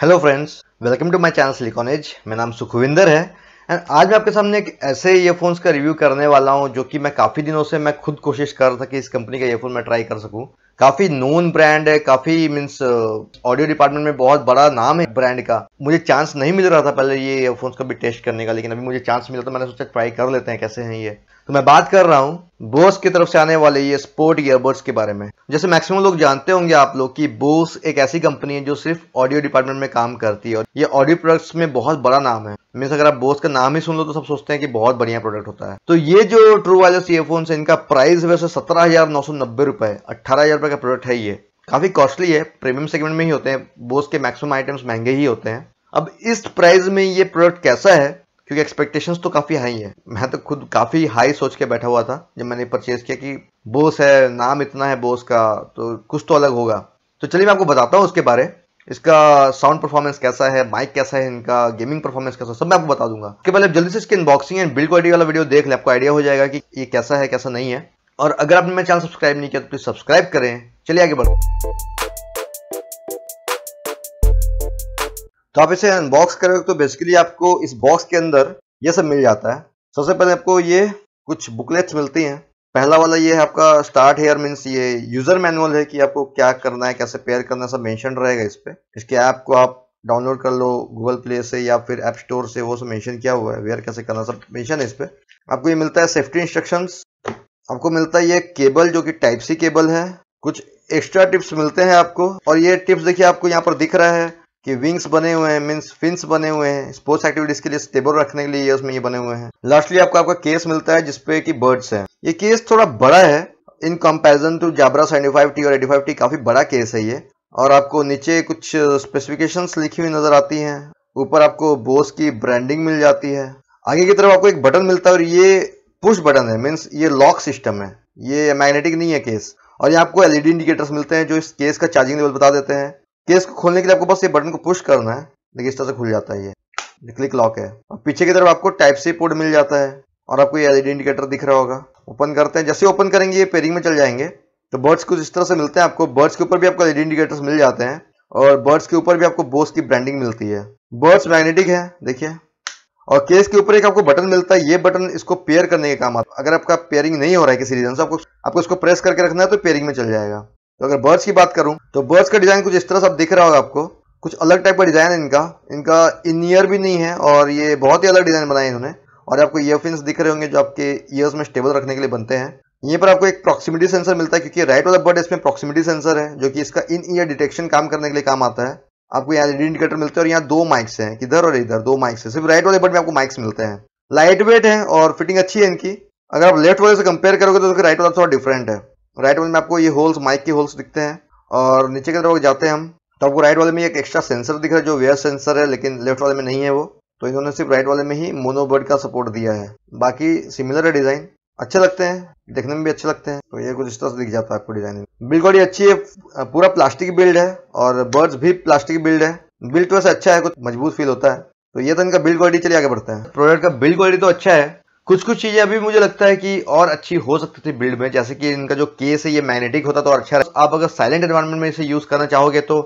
hello friends welcome to my channel silicon age मेरा नाम सुखविंदर है एंड आज मैं आपके सामने एक ऐसे ईयरफोन्स का रिव्यू करने वाला हूं जो कि मैं काफ़ी दिनों से मैं खुद कोशिश कर रहा था कि इस कंपनी का ईयरफोन मैं ट्राई कर सकूं काफ़ी नोन ब्रांड है काफ़ी मीन्स ऑडियो डिपार्टमेंट में बहुत बड़ा नाम है ब्रांड का मुझे चांस नहीं मिल रहा था पहले ये ईयरफोन्स का भी टेस्ट करने का लेकिन अभी मुझे चांस मिला तो मैंने सोचा ट्राई कर लेते हैं कैसे हैं ये तो मैं बात कर रहा हूँ बोस की तरफ से आने वाले ये स्पोर्ट ईयरबड्स के बारे में जैसे मैक्सिमम लोग जानते होंगे आप लोग कि बोस एक ऐसी कंपनी है जो सिर्फ ऑडियो डिपार्टमेंट में काम करती है और ये ऑडियो प्रोडक्ट्स में बहुत बड़ा नाम है मीन्स अगर आप बोस का नाम ही सुन लो तो सब सोचते हैं कि बहुत बढ़िया प्रोडक्ट होता है तो ये जो ट्रू वायरलेस ईयरफोन है इनका प्राइस वैसे सत्रह हजार नौ सौ नब्बे रुपए अट्ठारह हजार रुपए का प्रोडक्ट है ये काफी कॉस्टली है प्रीमियम सेगमेंट में ही होते हैं बोस के मैक्सिमम आइटम्स महंगे ही होते हैं अब इस प्राइस में ये प्रोडक्ट कैसा है क्योंकि एक्सपेक्टेशंस तो काफ़ी हाई हैं मैं तो खुद काफ़ी हाई सोच के बैठा हुआ था जब मैंने परचेज़ किया कि बोस है नाम इतना है बोस का तो कुछ तो अलग होगा तो चलिए मैं आपको बताता हूँ उसके बारे इसका साउंड परफॉर्मेंस कैसा है माइक कैसा है इनका गेमिंग परफॉर्मेंस कैसा है सब मैं आपको बता दूंगा कि पहले जल्दी से इसके अनबॉक्सिंग एंड बिल्ड क्वालिटी वाला वीडियो देख ले आपको आइडिया हो जाएगा कि ये कैसा है कैसा नहीं है और अगर आपने मेरे चैनल सब्सक्राइब नहीं किया तो प्लीज़ सब्सक्राइब करें चलिए आगे बढ़ो तो आप इसे अनबॉक्स करोगे तो बेसिकली आपको इस बॉक्स के अंदर ये सब मिल जाता है सबसे पहले आपको ये कुछ बुकलेट्स मिलती हैं पहला वाला ये है आपका स्टार्ट हेयर मीन्स ये यूजर मैनुअल है कि आपको क्या करना है कैसे पेयर करना है सब मैंशन रहेगा इस पर इसके ऐप को आप डाउनलोड कर लो गूगल प्ले से या फिर ऐप स्टोर से वो सब मैंशन किया हुआ है वेयर कैसे करना सब मैंशन है इस पर आपको ये मिलता है सेफ्टी इंस्ट्रक्शन आपको मिलता है ये केबल जो कि टाइप सी केबल है कुछ एक्स्ट्रा टिप्स मिलते हैं आपको और ये टिप्स देखिए आपको यहाँ पर दिख रहा है कि विंग्स बने हुए हैं मीन्स फिंस बने हुए हैं स्पोर्ट्स एक्टिविटीज के लिए स्टेबल रखने के लिए ये उसमें ये बने हुए हैं लास्टली आपको आपका केस मिलता है जिसपे की बर्ड्स है ये केस थोड़ा बड़ा है in comparison to Jabra seventy five T और एटी फाइव टी काफी बड़ा केस है ये और आपको नीचे कुछ स्पेसिफिकेशन लिखी हुई नजर आती है ऊपर आपको बोस की ब्रांडिंग मिल जाती है आगे की तरफ आपको एक बटन मिलता है और ये पुश बटन है मीन्स ये लॉक सिस्टम है ये मैग्नेटिक नहीं है केस और ये आपको एलईडी इंडिकेटर्स मिलते हैं जो इस केस का चार्जिंग लेवल बता देते हैं केस को खोलने के लिए आपको बस ये बटन को पुश करना है देखिए इस तरह से खुल जाता है ये क्लिक लॉक है और पीछे की तरफ आपको टाइप सी पोर्ट मिल जाता है और आपको ये एलईडी इंडिकेटर दिख रहा होगा ओपन करते हैं जैसे ओपन करेंगे ये पेरिंग में चल जाएंगे तो बर्ड्स कुछ इस तरह से मिलते हैं आपको बर्ड्स के ऊपर भी आपको एलईडी इंडिकेटर्स मिल जाते हैं और बर्ड्स के ऊपर भी आपको बोस की ब्रांडिंग मिलती है बर्ड्स मैग्नेटिक है देखिए और केस के ऊपर एक आपको बटन मिलता है ये बटन इसको पेयर करने के काम आता है अगर आपका पेयरिंग नहीं हो रहा है किसी रीजन से आपको आपको इसको प्रेस करके रखना है तो पेयरिंग में चल जाएगा तो अगर बर्ड्स की बात करूँ तो बर्ड्स का डिज़ाइन कुछ इस तरह से आप दिख रहा होगा आपको कुछ अलग टाइप का डिज़ाइन है इनका इनका इन ईयर भी नहीं है और ये बहुत ही अलग डिज़ाइन बनाए इन्होंने और आपको ईयरफिन्स दिख रहे होंगे जो आपके ईयर्स में स्टेबल रखने के लिए बनते हैं ये पर आपको एक प्रॉक्सिमिटी सेंसर मिलता है क्योंकि राइट वाला बर्ड इसमें प्रॉक्सिमिटी सेंसर है जो कि इसका इन ईयर डिटेक्शन काम करने के लिए काम आता है आपको यहाँ एलईडी इंडिकेटर मिलते हैं और यहाँ दो माइक्स हैं किधर और इधर दो माइक्स है सिर्फ राइट वाले बर्ड में आपको माइक्स मिलते हैं लाइट वेट है और फिटिंग अच्छी है इनकी अगर आप लेफ्ट वाले से कंपेयर करोगे तो राइट वाला थोड़ा डिफरेंट है राइट वाले में आपको ये होल्स माइक के होल्स दिखते हैं और नीचे की तरफ जाते हैं हम तो आपको राइट वाले में एक एक्स्ट्रा सेंसर दिख रहा है जो वेयर सेंसर है लेकिन लेफ्ट वाले में नहीं है वो तो इन्होंने सिर्फ राइट वाले में ही मोनोबर्ड का सपोर्ट दिया है बाकी सिमिलर है डिज़ाइन अच्छे लगते हैं देखने में भी अच्छे लगते हैं तो ये कुछ इस तरह से दिख जाता है आपको डिजाइन बिल्ड बड़ी अच्छी है पूरा प्लास्टिक बिल्ड है और बर्ड्स भी प्लास्टिक बिल्ड है बिल्ड वैसे अच्छा है कुछ मजबूत फील होता है तो ये तो इनका बिल्ड क्वालिटी चलिए आगे बढ़ते हैं प्रोडक्ट का बिल्ड क्वालिटी तो अच्छा है कुछ कुछ चीज़ें अभी मुझे लगता है कि और अच्छी हो सकती थी बिल्ड में जैसे कि इनका जो केस है ये मैग्नेटिक होता तो अच्छा आप अगर साइलेंट एनवायरमेंट में इसे यूज़ करना चाहोगे तो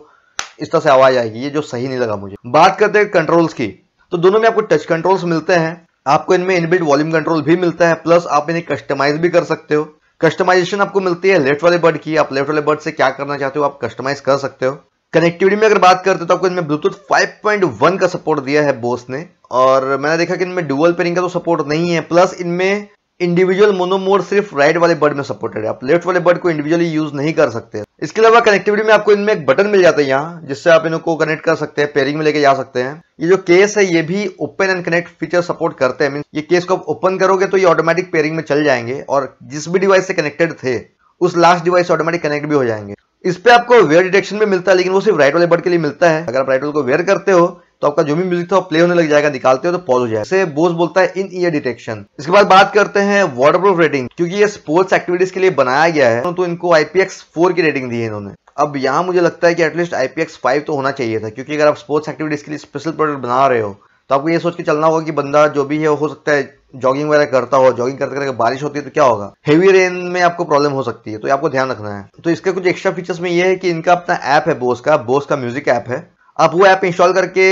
इस तरह से आवाज़ आएगी ये जो सही नहीं लगा मुझे बात करते हैं कंट्रोल्स की तो दोनों में आपको टच कंट्रोल्स मिलते हैं आपको इनमें इनबिल्ड वॉल्यूम कंट्रोल भी मिलता है प्लस आप इन्हें कस्टमाइज भी कर सकते हो कस्टमाइजेशन आपको मिलती है लेफ्ट वाले बर्ड की आप लेफ्ट वाले बर्ड से क्या करना चाहते हो आप कस्टमाइज कर सकते हो कनेक्टिविटी में अगर बात करते तो, तो आपको इनमें ब्लूटूथ 5.1 का सपोर्ट दिया है बोस ने और मैंने देखा कि इनमें डुअल पेरिंग का तो सपोर्ट नहीं है प्लस इनमें इंडिविजुअल मोनोमोड सिर्फ राइट वाले बर्ड में सपोर्टेड है आप लेफ्ट वाले बर्ड को इंडिविजुअली यूज नहीं कर सकते इसके अलावा कनेक्टिविटी में आपको इनमें एक बटन मिल जाता है यहाँ जिससे आप इनको कनेक्ट कर सकते हैं पेयरिंग में लेके जा सकते हैं ये जो केस है ये भी open and connect feature support करते हैं मीन ये केस को आप ओपन करोगे तो ये ऑटोमेटिक पेयरिंग में चल जाएंगे और जिस भी डिवाइस से कनेक्टेड थे उस लास्ट डिवाइस ऑटोमेटिक कनेक्ट भी हो जाएंगे इस पे आपको वेयर डिटेक्शन में मिलता है लेकिन वो सिर्फ राइट वाले बर्ड के लिए मिलता है अगर आप राइट वाले को वेयर करते हो तो आपका जो भी म्यूजिक था प्ले होने लग जाएगा निकालते हो तो पॉज हो जाएगा इसे बोस बोलता है इन ईयर डिटेक्शन इसके बाद बात करते हैं वाटर प्रूफ रेटिंग क्योंकि ये स्पोर्ट्स एक्टिविटीज के लिए बनाया गया है तो इनको आईपीएक्स फोर की रेटिंग दी है इन्होंने अब यहां मुझे लगता है कि एटलीस्ट आईपीएक्स फाइव तो होना चाहिए था क्योंकि अगर आप स्पोर्ट्स एक्टिविटीज के लिए स्पेशल प्रोडक्ट बना रहे हो तो आपको ये सोच के चलना होगा कि बंदा जो भी है हो सकता है जॉगिंग वगैरह करता हो जॉगिंग करते करते बारिश होती है तो क्या होगा हेवी रेन में आपको प्रॉब्लम हो सकती है तो आपको ध्यान रखना है तो इसके कुछ एक्स्ट्रा फीचर्स में ये है कि इनका अपना ऐप है बोस का बोस का म्यूजिक ऐप है आप वो ऐप इंस्टॉल करके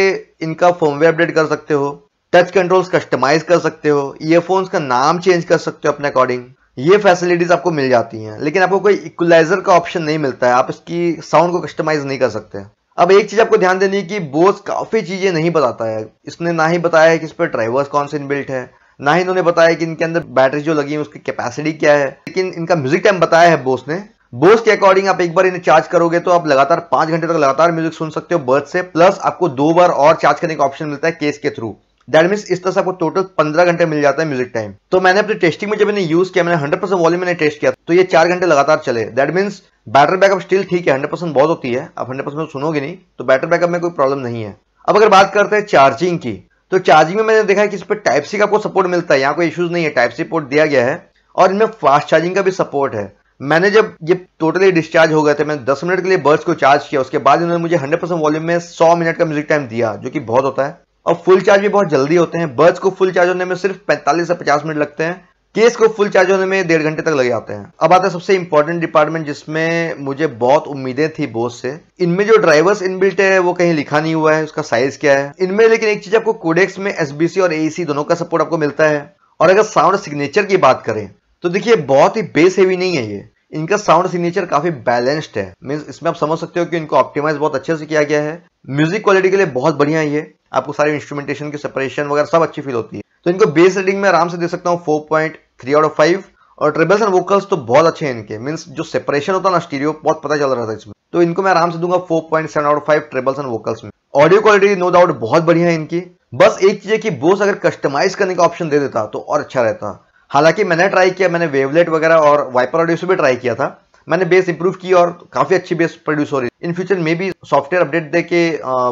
इनका फॉर्मवेयर अपडेट कर सकते हो टच कंट्रोल्स कस्टमाइज कर सकते हो ईयरफोन्स का नाम चेंज कर सकते हो अपने अकॉर्डिंग ये फैसिलिटीज आपको मिल जाती हैं लेकिन आपको कोई इक्वलाइजर का ऑप्शन नहीं मिलता है आप इसकी साउंड को कस्टमाइज नहीं कर सकते अब एक चीज आपको ध्यान देनी है कि बोस काफी चीजें नहीं बताता है इसने ना ही बताया है कि इस पर ड्राइवर्स कौन से इनबिल्ट है ना ही इन्होंने बताया कि इनके अंदर बैटरी जो लगी है उसकी कैपेसिटी क्या है लेकिन इनका म्यूजिक टाइम बताया है बोस ने बोस के अकॉर्डिंग आप एक बार इन्हें चार्ज करोगे तो आप लगातार पांच घंटे तक लगातार म्यूजिक सुन सकते हो बर्थ से प्लस आपको दो बार और चार्ज करने का ऑप्शन मिलता है केस के थ्रू दैट मीन इस तरह से आपको टोटल पंद्रह घंटे मिल जाता है म्यूजिक टाइम तो मैंने अपने टेस्टिंग में जब इन्हें यूज किया मैंने हंड्रेड परसेंट वॉल्यूम मैंने टेस्ट किया तो ये चार घंटे लगातार चले that means battery backup still ठीक है हंड्रेड परसेंट बहुत होती है आप हंड्रेड परसेंट तो सुनोगे नहीं तो बैटरी बैकअप में कोई प्रॉब्लम नहीं है अब अगर बात करते हैं चार्जिंग की तो चार्जिंग में मैंने देखा है कि इस पर टाइप सी का आपको सपोर्ट मिलता है यहाँ कोई इश्यूज नहीं है टाइप सी पोर्ट दिया गया है और इनमें फास्ट चार्जिंग का भी सपोर्ट है मैंने जब ये टोटली डिस्चार्ज हो गए थे मैंने 10 मिनट के लिए बर्ड्स को चार्ज किया उसके बाद इन्होंने मुझे 100 परसेंट वॉल्यूम में 100 मिनट का म्यूजिक टाइम दिया जो कि बहुत होता है और फुल चार्ज भी बहुत जल्दी होते हैं बर्ड्स को फुल चार्ज होने में सिर्फ 45 से 50 मिनट लगते हैं केस को फुल चार्ज होने में डेढ़ घंटे तक लग जाते हैं अब आता है सबसे इंपॉर्टेंट डिपार्टमेंट जिसमें मुझे बहुत उम्मीदें थी बोस से इनमें जो ड्राइवर्स इनबिल्ट है वो कहीं लिखा नहीं हुआ है उसका साइज क्या है इनमें लेकिन एक चीज आपको कोडेक्स में एसबीसी और एसी e दोनों का सपोर्ट आपको मिलता है और अगर साउंड सिग्नेचर की बात करें तो देखिये बहुत ही बेस हेवी नहीं है ये इनका साउंड सिग्नेचर काफी बैलेंस्ड है मीन्स इसमें आप समझ सकते हो कि इनको ऑप्टिमाइज बहुत अच्छे से किया गया है म्यूजिक क्वालिटी के लिए बहुत बढ़िया है ये आपको सारे इंस्ट्रूमेंटेशन की सेपरेशन वगैरह सब अच्छी फील होती है तो इनको बेस रेटिंग में आराम से दे सकता हूँ four point three out of five और ट्रेबल्स एंड वोकल्स तो बहुत अच्छे हैं इनके मीन्स जो सेपरेशन होता है ना स्टीरियो बहुत पता चल रहा था इसमें तो इनको मैं आराम से दूंगा four point seven out five trebles and vocals में ऑडियो क्वालिटी नो डाउट बहुत बढ़िया है इनकी बस एक चीज़ है कि बोस अगर कस्टमाइज करने का ऑप्शन दे देता तो और अच्छा रहता हालांकि मैंने ट्राई किया मैंने वेवलेट वगैरह और वाइपर ऑडियो से भी ट्राई किया था मैंने बेस इंप्रूव की और काफ़ी अच्छी बेस प्रोड्यूस हो रही इन फ्यूचर में भी सॉफ्टवेयर अपडेट दे के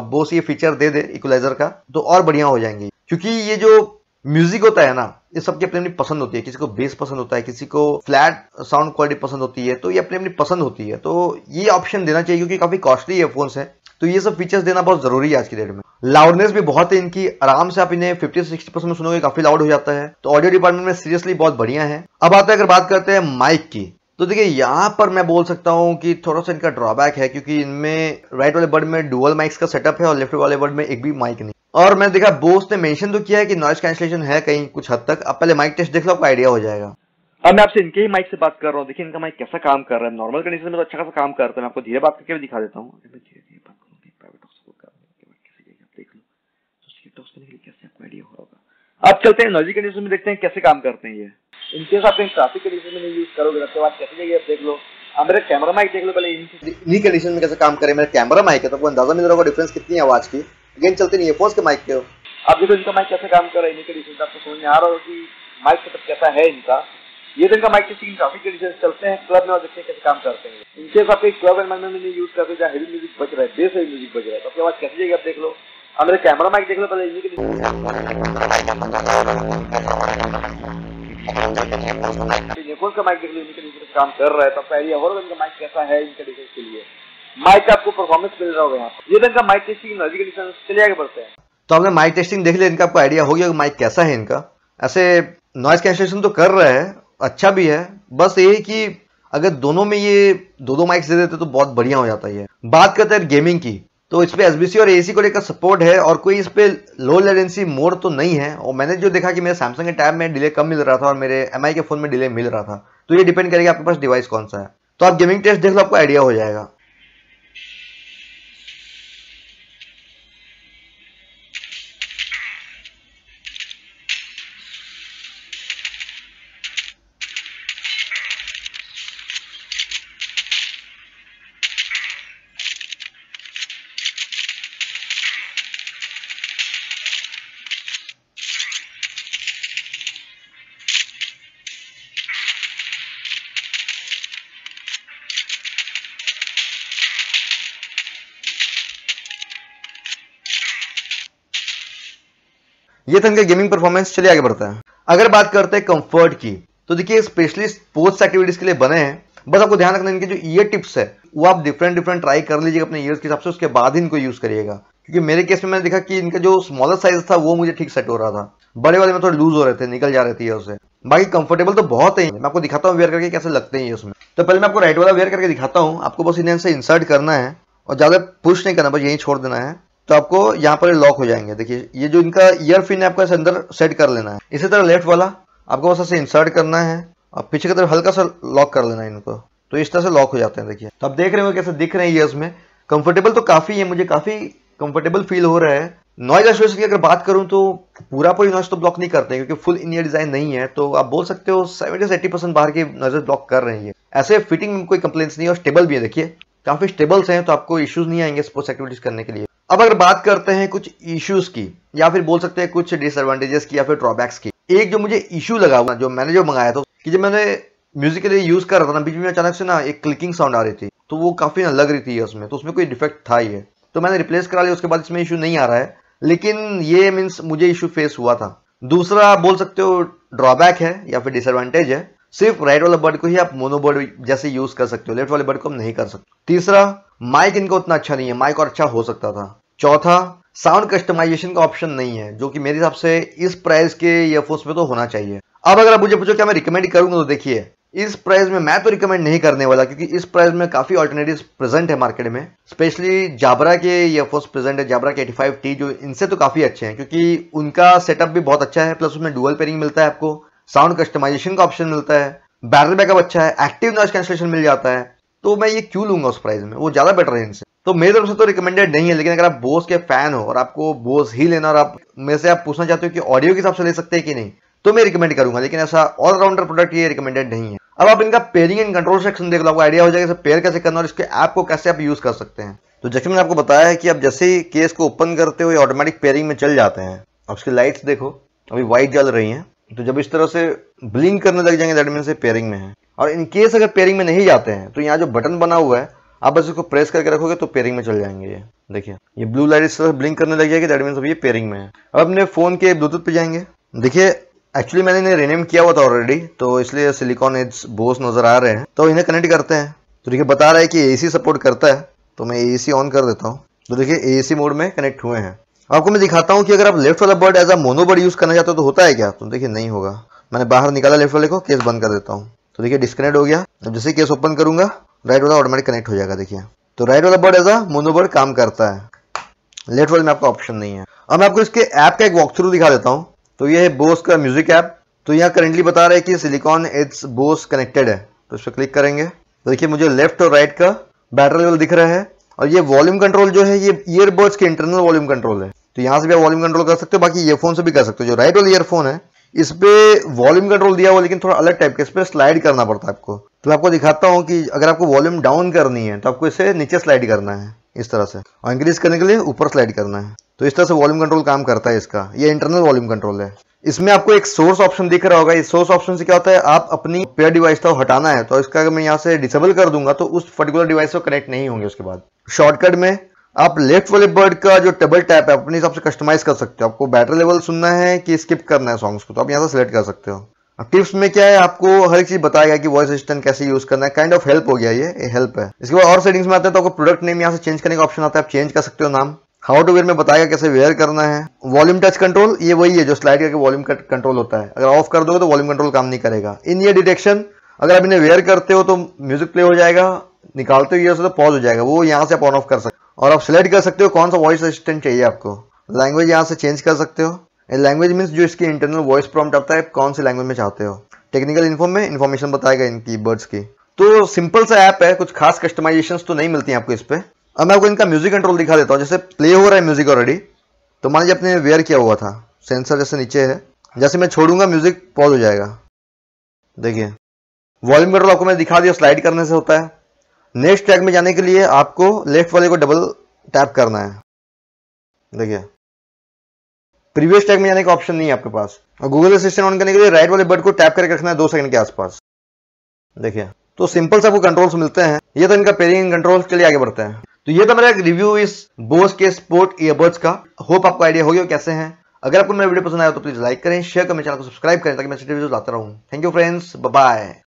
बोस ये फीचर दे दे इक्वलाइजर का तो और बढ़िया हो जाएंगे क्योंकि ये जो म्यूजिक होता है ना ये सबकी अपनी अपनी पसंद होती है किसी को बेस पसंद होता है किसी को फ्लैट साउंड क्वालिटी पसंद होती है तो ये अपनी अपनी पसंद होती है तो ये ऑप्शन देना चाहिए क्योंकि काफी कॉस्टली ईयरफोन्स है तो ये सब फीचर्स देना बहुत जरूरी है आज की डेट में लाउडनेस भी बहुत है इनकी आराम से आप इन्हें 50 से 60 परसेंट सुनोगे काफी लाउड हो जाता है तो ऑडियो डिपार्टमेंट में सीरियसली बहुत बढ़िया है अब आते हैं अगर बात करते हैं माइक की तो देखिए यहाँ पर मैं बोल सकता हूँ कि थोड़ा सा इनका ड्रॉबैक है क्योंकि इनमें राइट वाले बर्ड में डुअल माइक्स का सेटअप है और लेफ्ट वाले बर्ड में एक भी माइक नहीं और मैंने देखा बोस ने मेंशन तो किया है कि नॉइज कैंसिलेशन है कहीं कुछ हद तक अब पहले माइक टेस्ट देख लो आपको आइडिया हो जाएगा अब मैं आपसे इनके ही माइक से बात कर रहा हूँ देखिए इनका माइक कैसा काम कर रहा है नॉर्मल कंडीशन में तो अच्छा खासा काम करता है मैं आपको धीरे बात करके भी दिखा देता हूँ तो तो अब चलते हैं नॉइजी कंडीशन में देखते हैं कैसे काम करते हैं ये इनके साथ कहीं ट्रैफिक कंडीशन में यूज करोगे उसके बाद कैसे जाइए आप देख लो अब मेरा कैमरा माइक देख लो पहले इन कंडीशन में कैसे काम करें मेरा कैमरा माइक है तो आपको अंदाजा मिल रहा होगा डिफरेंस कितनी आवाज की गेंद चलते नहीं है फोर्स के माइक के हो आप देखो इनका माइक कैसे काम कर रहा है इनके डिसीजन आपको समझ में आ रहा हो कि माइक सेटअप कैसा है इनका ये तो इनका माइक सीन काफी कंडीशन चलते हैं क्लब में और देखते हैं कैसे काम करते हैं इनके इनकेस आपके क्लब एनवायरमेंट में यूज करते हैं जहाँ हेवी म्यूजिक बज रहा है बेस हेवी म्यूजिक बज रहा है तो आपकी आवाज कैसी जाएगी आप देख लो हमारे कैमरा माइक देख लो पहले इनके का माइक देख लो इनके काम कर रहा है तो आपका आइडिया हो इनका माइक कैसा है इनके डिसीजन के लिए माइक का आपको परफॉर्मेंस मिल रहा होगा यहाँ ये तो इनका माइक टेस्टिंग लॉजिकल डिस्टेंस आगे बढ़ते हैं तो आपने माइक टेस्टिंग देख लिया इनका आपको आइडिया हो गया माइक कैसा है इनका ऐसे नॉइस कैंसलेशन तो कर रहे हैं अच्छा भी है बस ये कि अगर दोनों में ये दो दो माइक्स दे देते तो बहुत बढ़िया हो जाता है बात करते हैं गेमिंग की तो इस पर एस और ए को लेकर सपोर्ट है और कोई इस पर लो लेटेंसी मोड तो नहीं है और मैंने जो देखा कि मेरे सैमसंग के टैब में डिले कम मिल रहा था और मेरे एम के फ़ोन में डिले मिल रहा था तो ये डिपेंड करेगा आपके पास डिवाइस कौन सा है तो आप गेमिंग टेस्ट देख लो आपको आइडिया हो जाएगा ये था इनका गेमिंग परफॉर्मेंस चलिए आगे बढ़ता है अगर बात करते हैं कंफर्ट की तो देखिए स्पेशली स्पोर्ट्स एक्टिविटीज के लिए बने हैं बस आपको ध्यान रखना इनके जो ईयर टिप्स है वो आप डिफरेंट डिफरेंट ट्राई कर लीजिए अपने ईयर के हिसाब से उसके बाद इनको यूज करिएगा क्योंकि मेरे केस में मैंने देखा कि इनका जो स्मॉलर साइज था वो मुझे ठीक सेट हो रहा था बड़े वाले में थोड़े लूज हो रहे थे निकल जा रहे थे उसे बाकी कंफर्टेबल तो बहुत है मैं आपको दिखाता हूँ वेयर करके कैसे लगते हैं उसमें तो पहले मैं आपको राइट वाला वेयर करके दिखाता हूँ आपको बस इन्हें इंसर्ट करना है और ज़्यादा पुश नहीं करना बस यहीं छोड़ देना है तो आपको यहाँ पर लॉक हो जाएंगे देखिए ये जो इनका ईयर फिन है आपको अंदर सेट कर लेना है इसी तरह लेफ्ट वाला आपको बस ऐसे इंसर्ट करना है और पीछे की तरफ हल्का सा लॉक कर लेना है इनको तो इस तरह से लॉक हो जाते हैं देखिए तो आप देख रहे हो कैसे दिख रहे हैं ईयर्स में कंफर्टेबल तो काफ़ी है मुझे काफ़ी कंफर्टेबल फील हो रहा है नॉइज एसोसिएशन की अगर बात करूं तो पूरा पूरी नॉइज तो ब्लॉक नहीं करते क्योंकि फुल इन ईयर डिजाइन नहीं है तो आप बोल सकते हो सेवेंटी से एट्टी परसेंट बाहर की नॉइजेस ब्लॉक कर रही है ऐसे फिटिंग में कोई कंप्लेन्स नहीं है और स्टेबल भी है देखिए काफी स्टेबल्स हैं तो आपको इश्यूज नहीं आएंगे स्पोर्ट्स एक्टिविटीज करने के लिए अब अगर बात करते हैं कुछ इश्यूज की या फिर बोल सकते हैं कुछ डिसएडवांटेजेस की या फिर ड्रॉबैक्स की एक जो मुझे इशू लगा हुआ जो मैंने जो मंगाया था कि जब मैंने म्यूजिक के लिए यूज कर रहा था ना बीच में अचानक से ना एक क्लिकिंग साउंड आ रही थी तो वो काफी ना लग रही थी उसमें तो उसमें कोई डिफेक्ट था ये तो मैंने रिप्लेस करा लिया उसके बाद इसमें इशू नहीं आ रहा है लेकिन ये मीन्स मुझे इशू फेस हुआ था दूसरा बोल सकते हो ड्रॉबैक है या फिर डिसएडवांटेज है सिर्फ राइट वाले बर्ड को ही आप मोनो बर्ड जैसे यूज कर सकते हो लेफ्ट वाले बर्ड को हम नहीं कर सकते तीसरा माइक इनका उतना अच्छा नहीं है माइक और अच्छा हो सकता था चौथा साउंड कस्टमाइजेशन का ऑप्शन नहीं है जो कि मेरे हिसाब से इस प्राइस के ईयरफोन्स में तो होना चाहिए अब अगर आप मुझे पूछो क्या मैं रिकमेंड करूंगा तो देखिए इस प्राइस में मैं तो रिकमेंड नहीं करने वाला क्योंकि इस प्राइस में काफ़ी ऑल्टरनेटिव प्रेजेंट है मार्केट में स्पेशली जाबरा के ईयरफोन्स प्रेजेंट है जाबरा के एटी फाइव टी जो इनसे तो काफ़ी अच्छे हैं क्योंकि उनका सेटअप भी बहुत अच्छा है प्लस उसमें डुअल पेयरिंग मिलता है आपको साउंड कस्टमाइजेशन का ऑप्शन मिलता है बैटरी बैकअप अच्छा है एक्टिव नॉइस कैंसलेशन मिल जाता है तो मैं ये क्यों लूंगा उस प्राइस में वो ज़्यादा बेटर है इनसे तो मेरी तरफ से तो रिकमेंडेड नहीं है लेकिन अगर आप बोस के फैन हो और आपको बोस ही लेना और आप मेरे से आप पूछना चाहते हो कि ऑडियो के हिसाब से ले सकते हैं कि नहीं तो मैं रिकमेंड करूंगा लेकिन ऐसा ऑलराउंडर प्रोडक्ट ये रिकमेंडेड नहीं है अब आप इनका पेयरिंग एंड कंट्रोल सेक्शन देख लो आपको आइडिया हो जाएगा इसे पेयर कैसे करना और इसके ऐप को कैसे आप यूज कर सकते हैं तो जैसे मैंने आपको बताया है कि आप जैसे ही केस को ओपन करते हो ऑटोमेटिक पेयरिंग में चल जाते हैं अब उसकी लाइट्स देखो अभी व्हाइट जल रही हैं तो जब इस तरह से ब्लिंक करने लग जाएंगे दैट मीन से पेयरिंग में है और इन केस अगर पेयरिंग में नहीं जाते हैं तो यहाँ जो बटन बना हुआ है आप बस इसको प्रेस करके रखोगे तो पेयरिंग में चल जाएंगे ये देखिए ये ब्लू लाइट इस तरह ब्लिंक करने लग जाएगी दैट मीन्स अब ये पेयरिंग में है अब अपने फ़ोन के ब्लूटूथ पे जाएंगे देखिए एक्चुअली मैंने इन्हें रिनेम किया हुआ था ऑलरेडी तो इसलिए सिलिकॉन एज बोस नज़र आ रहे हैं तो इन्हें कनेक्ट करते हैं तो देखिए बता रहा है कि ए सपोर्ट करता है तो मैं ए ऑन कर देता हूँ तो देखिए ए मोड में कनेक्ट हुए हैं आपको मैं दिखाता हूँ कि अगर आप लेफ्ट वाला bud as a mono bud use करना चाहते हो तो होता है क्या तो देखिए नहीं होगा मैंने बाहर निकाला लेफ्ट वाले को केस बंद कर देता हूँ तो देखिए डिस्कनेक्ट हो गया अब जैसे केस ओपन करूंगा राइट वाला ऑटोमेटिक कनेक्ट हो जाएगा देखिए तो राइट वाला बर्ड एज अ मोनोबर्ड काम करता है लेफ्ट वाले में आपका ऑप्शन नहीं है अब मैं आपको इसके ऐप का एक वॉक थ्रू दिखा देता हूँ तो ये है बोस का म्यूजिक ऐप तो यहाँ करेंटली बता रहा है कि सिलिकॉन इट्स बोस कनेक्टेड है तो इस पर क्लिक करेंगे तो देखिए मुझे लेफ्ट और राइट का बैटरी लेवल दिख रहा है और ये वॉल्यूम कंट्रोल जो है ये ईयरबड्स के इंटरनल वॉल्यूम कंट्रोल है तो यहाँ से भी आप वॉल्यूम कंट्रोल कर सकते हो बाकी ईयरफोन से भी कर सकते हो जो राइट वाले ईयरफोन है इस पर वॉल्यूम कंट्रोल दिया हुआ लेकिन थोड़ा अलग टाइप का इस पर स्लाइड करना पड़ता है आपको तो मैं आपको दिखाता हूँ कि अगर आपको वॉल्यूम डाउन करनी है तो आपको इसे नीचे स्लाइड करना है इस तरह से और इंक्रीज करने के लिए ऊपर स्लाइड करना है तो इस तरह से वॉल्यूम कंट्रोल काम करता है इसका ये इंटरनल वॉल्यूम कंट्रोल है इसमें आपको एक सोर्स ऑप्शन दिख रहा होगा इस सोर्स ऑप्शन से क्या होता है आप अपनी पेयर डिवाइस को हटाना है तो इसका अगर मैं यहाँ से डिसेबल कर दूंगा तो उस पर्टिकुलर डिवाइस को कनेक्ट नहीं होंगे उसके बाद शॉर्टकट में आप लेफ्ट वाले बर्ड का जो टेबल टैप है अपने हिसाब से कस्टमाइज कर सकते हो आपको बैटर लेवल सुनना है कि स्किप करना है सॉन्ग्स को तो आप यहाँ से सिलेक्ट कर सकते हो अब टिप्स में क्या है आपको हर एक चीज बताया गया कि वॉइस असिस्टेंट कैसे यूज करना है काइंड ऑफ हेल्प हो गया ये हेल्प है इसके बाद और सेटिंग्स में आता है तो आपको प्रोडक्ट नेम यहाँ से चेंज करने का ऑप्शन आता है आप चेंज कर सकते हो नाम हाउ टू वेयर में बताएगा कैसे वेयर करना है वॉल्यूम टच कंट्रोल ये वही है जो स्लाइड करके वॉल्यूम कंट्रोल होता है अगर ऑफ कर दोगे तो वॉल्यूम कंट्रोल काम नहीं करेगा इन ये डिटेक्शन अगर आप इन्हें वेयर करते हो तो म्यूजिक प्ले हो जाएगा निकालते हुए तो पॉज हो जाएगा वो यहाँ से आप ऑन ऑफ कर सकते हो और आप सिलेक्ट कर सकते हो कौन सा वॉइस असिस्टेंट चाहिए आपको लैंग्वेज यहाँ से चेंज कर सकते हो लैंग्वेज मीन्स जो इसकी इंटरनल वॉइस प्रॉम्प्ट आता है कौन सी लैंग्वेज में चाहते हो टेक्निकल इन्फॉर्म में इन्फॉर्मेशन बताएगा इनकी बर्ड्स की तो सिंपल सा ऐप है कुछ खास कस्टमाइजेशन तो नहीं मिलती आपको इस पर अब मैं आपको इनका म्यूजिक कंट्रोल दिखा देता हूँ जैसे प्ले हो रहा है म्यूजिक ऑलरेडी तो मान लीजिए आपने वेयर किया हुआ था सेंसर जैसे नीचे है जैसे मैं छोड़ूंगा म्यूजिक पॉज हो जाएगा देखिए वॉल्यूम कंट्रोल आपको मैं दिखा दिया स्लाइड करने से होता है नेक्स्ट ट्रैक में जाने के लिए आपको लेफ्ट वाले को डबल टैप करना है देखिए प्रीवियस टैग में जाने का ऑप्शन नहीं है आपके पास और गूगल असिस्टेंट ऑन करने के लिए राइट वाले बर्ड को टैप करके रखना है दो सेकंड के आसपास देखिए तो सिंपल से आपको कंट्रोल्स मिलते हैं ये तो इनका पेरिंग कंट्रोल्स के लिए आगे बढ़ते हैं तो ये तो मेरा एक रिव्यू इस बोस के स्पोर्ट ईयरबड्स का होप आपको आइडिया हो गया कैसे हैं अगर आपको मेरा वीडियो पसंद आया तो प्लीज लाइक करें शेयर करें चैनल को सब्सक्राइब करें ताकि मैं वीडियो लाता रहूँ थैंक यू फ्रेंड्स बाय